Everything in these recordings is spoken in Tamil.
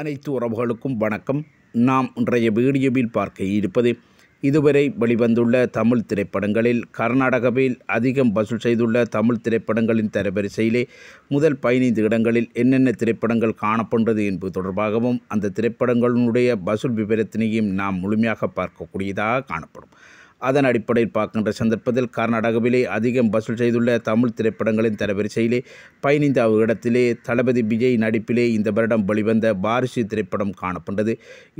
அனைத்து உறவுகளுக்கும் வணக்கம் நாம் இன்றைய வீடியோவில் பார்க்க இருப்பது இதுவரை வெளிவந்துள்ள தமிழ் திரைப்படங்களில் கர்நாடகாவில் அதிகம் வசூல் செய்துள்ள தமிழ் திரைப்படங்களின் தரவரிசையிலே முதல் பதினைந்து இடங்களில் என்னென்ன திரைப்படங்கள் காணப்படுறது என்பது தொடர்பாகவும் அந்த திரைப்படங்களுடைய வசூல் விவரத்தினையும் நாம் முழுமையாக பார்க்கக்கூடியதாக காணப்படும் அதன் அடிப்படையில் பார்க்கின்ற சந்தர்ப்பத்தில் கர்நாடகாவிலே அதிகம் வசூல் செய்துள்ள தமிழ் திரைப்படங்களின் தரவரிசையிலே பதினைந்தாவது இடத்திலே தளபதி விஜய் நடிப்பிலே இந்த வருடம் வெளிவந்த பாரிசு திரைப்படம் காணப்பட்டது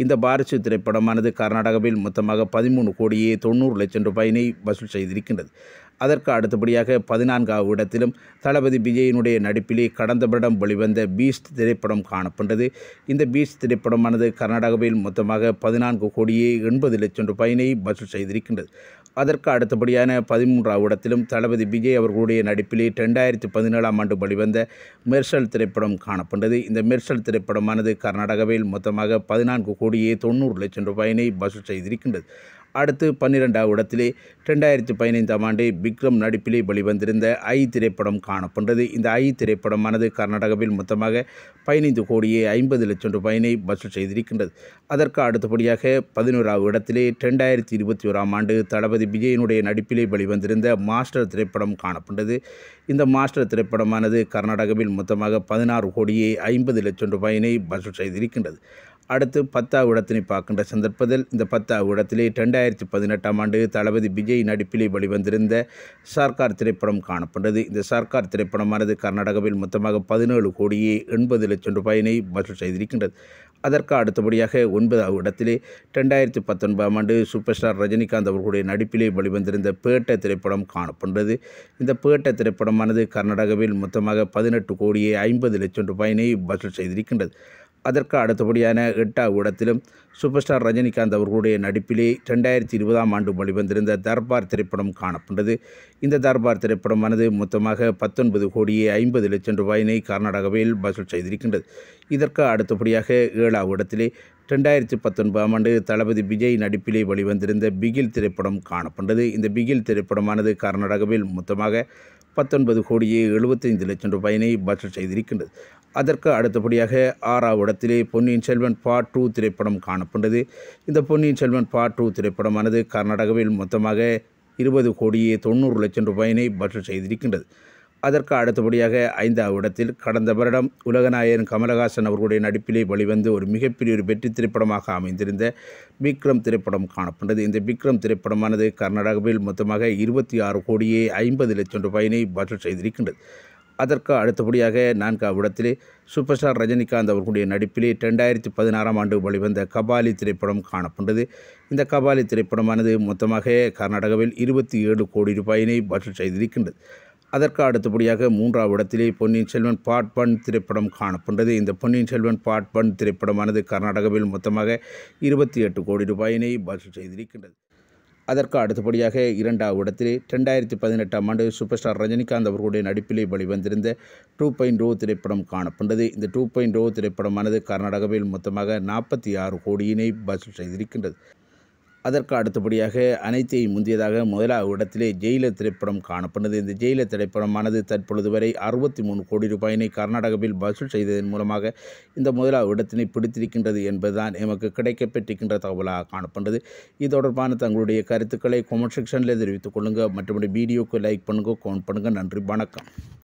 இந்த பாரிசு திரைப்படமானது கர்நாடகாவில் மொத்தமாக பதிமூணு கோடியே தொண்ணூறு லட்சம் ரூபாயினை வசூல் செய்திருக்கின்றது அதற்கு அடுத்தபடியாக பதினான்காவது இடத்திலும் தளபதி விஜயினுடைய நடிப்பிலே கடந்த வருடம் வெளிவந்த பீஸ்ட் திரைப்படம் காணப்பட்டது இந்த பீஸ்ட் திரைப்படமானது கர்நாடகாவில் மொத்தமாக பதினான்கு கோடியே எண்பது லட்சம் ரூபாயினை வசூல் செய்திருக்கின்றது அதற்கு அடுத்தபடியான பதிமூன்றாவது இடத்திலும் தளபதி விஜய் அவர்களுடைய நடிப்பிலே ரெண்டாயிரத்தி பதினேழாம் ஆண்டு வெளிவந்த மெர்சல் திரைப்படம் காணப்பட்டது இந்த மெர்சல் திரைப்படமானது கர்நாடகாவில் மொத்தமாக பதினான்கு கோடியே தொண்ணூறு லட்சம் ரூபாயினை வசூல் செய்திருக்கின்றது அடுத்து பன்னிரெண்டாவது இடத்திலே ரெண்டாயிரத்தி பதினைந்தாம் ஆண்டு விக்ரம் நடிப்பிலே வெளிவந்திருந்த ஐ திரைப்படம் காணப்பட்டது இந்த ஐ திரைப்படமானது கர்நாடகாவில் மொத்தமாக பதினைந்து கோடியே ஐம்பது லட்சம் ரூபாயினை வசூல் செய்திருக்கின்றது அதற்கு அடுத்தபடியாக பதினோராவது இடத்திலே ரெண்டாயிரத்தி இருபத்தி ஓராம் ஆண்டு தளபதி விஜயனுடைய நடிப்பிலே வெளிவந்திருந்த மாஸ்டர் திரைப்படம் காணப்பட்டது இந்த மாஸ்டர் திரைப்படமானது கர்நாடகாவில் மொத்தமாக பதினாறு கோடியே ஐம்பது லட்சம் ரூபாயினை வசூல் செய்திருக்கின்றது அடுத்து பத்தாவது இடத்தினை பார்க்கின்ற சந்தர்ப்பத்தில் இந்த பத்தாவது இடத்திலே ரெண்டாயிரத்தி பதினெட்டாம் ஆண்டு தளபதி விஜய் நடிப்பிலே வெளிவந்திருந்த சர்க்கார் திரைப்படம் காணப்பட்டது இந்த சர்க்கார் திரைப்படமானது கர்நாடகாவில் மொத்தமாக பதினேழு கோடியே எண்பது லட்சம் ரூபாயினை வசூல் செய்திருக்கின்றது அதற்கு அடுத்தபடியாக ஒன்பதாவது இடத்திலே ரெண்டாயிரத்தி பத்தொன்பதாம் ஆண்டு சூப்பர் ஸ்டார் ரஜினிகாந்த் அவர்களுடைய நடிப்பிலே வெளிவந்திருந்த பேட்ட திரைப்படம் காணப்படுகிறது இந்த பேட்ட திரைப்படமானது கர்நாடகாவில் மொத்தமாக பதினெட்டு கோடியே ஐம்பது லட்சம் ரூபாயினை வசூல் செய்திருக்கின்றது அதற்கு அடுத்தபடியான எட்டா இடத்திலும் சூப்பர் ஸ்டார் ரஜினிகாந்த் அவர்களுடைய நடிப்பிலே ரெண்டாயிரத்தி இருபதாம் ஆண்டு வழிவந்திருந்த தர்பார் திரைப்படம் காணப்பட்டது இந்த தர்பார் திரைப்படமானது மொத்தமாக பத்தொன்பது கோடியே ஐம்பது லட்சம் ரூபாயினை கர்நாடகாவில் வசூல் செய்திருக்கின்றது இதற்கு அடுத்தபடியாக ஏழா இடத்திலே ரெண்டாயிரத்தி பத்தொன்பதாம் ஆண்டு தளபதி விஜய் நடிப்பிலே வழிவந்திருந்த பிகில் திரைப்படம் காணப்பட்டது இந்த பிகில் திரைப்படமானது கர்நாடகாவில் மொத்தமாக பத்தொன்பது கோடியே எழுபத்தைந்து லட்சம் ரூபாயினை பட்ஜெட் செய்திருக்கின்றது அதற்கு அடுத்தபடியாக ஆறாவது இடத்திலே பொன்னியின் செல்வன் பார்ட் டூ திரைப்படம் காணப்பட்டது இந்த பொன்னியின் செல்வன் பார்ட் டூ திரைப்படமானது கர்நாடகாவில் மொத்தமாக இருபது கோடியே தொண்ணூறு லட்சம் ரூபாயினை பட்ஜெட் செய்திருக்கின்றது அதற்கு அடுத்தபடியாக ஐந்தாவது இடத்தில் கடந்த வருடம் உலகநாயகன் கமலஹாசன் அவர்களுடைய நடிப்பிலே வெளிவந்து ஒரு மிகப்பெரிய ஒரு வெற்றி திரைப்படமாக அமைந்திருந்த விக்ரம் திரைப்படம் காணப்பட்டது இந்த விக்ரம் திரைப்படமானது கர்நாடகாவில் மொத்தமாக இருபத்தி ஆறு கோடியே ஐம்பது லட்சம் ரூபாயினை பட்ஜெட் செய்திருக்கின்றது அதற்கு அடுத்தபடியாக நான்காவிடத்திலே சூப்பர் ஸ்டார் ரஜினிகாந்த் அவர்களுடைய நடிப்பிலே ரெண்டாயிரத்தி பதினாறாம் ஆண்டு வெளிவந்த கபாலி திரைப்படம் காணப்பட்டது இந்த கபாலி திரைப்படமானது மொத்தமாக கர்நாடகாவில் இருபத்தி ஏழு கோடி ரூபாயினை பட்ஜெட் செய்திருக்கின்றது அதற்கு அடுத்தபடியாக மூன்றாவது இடத்திலே பொன்னியின் செல்வன் பாட் பன் திரைப்படம் காணப்பட்டது இந்த பொன்னியின் செல்வன் பாட் பன் திரைப்படமானது கர்நாடகாவில் மொத்தமாக இருபத்தி எட்டு கோடி ரூபாயினை பட்ஜெட் செய்திருக்கின்றது அதற்கு அடுத்தபடியாக இரண்டாவது இடத்தில் ரெண்டாயிரத்தி பதினெட்டாம் ஆண்டு சூப்பர் ஸ்டார் ரஜினிகாந்த் அவர்களுடைய நடிப்பிலே வெளிவந்திருந்த டூ பாயிண்ட் ரோ திரைப்படம் காணப்பட்டது இந்த டூ பாயிண்ட் ரோ திரைப்படமானது கர்நாடகாவில் மொத்தமாக நாற்பத்தி ஆறு கோடியினை வசூல் செய்திருக்கின்றது அதற்கு அடுத்தபடியாக அனைத்தையும் முந்தியதாக முதலாவது இடத்திலே ஜெயிலர் திரைப்படம் காணப்பட்டது இந்த ஜெயிலர் திரைப்படமானது தற்பொழுது வரை அறுபத்தி மூணு கோடி ரூபாயினை கர்நாடகாவில் வசூல் செய்ததன் மூலமாக இந்த முதலாவது இடத்தினை பிடித்திருக்கின்றது என்பதுதான் எமக்கு கிடைக்கப்பெற்றிருக்கின்ற தகவலாக காணப்பட்டது இது தொடர்பான தங்களுடைய கருத்துக்களை கொமெண்ட் செக்ஷனில் தெரிவித்துக் கொள்ளுங்கள் மற்றபடி வீடியோக்கு லைக் பண்ணுங்கள் கமெண்ட் பண்ணுங்கள் நன்றி வணக்கம்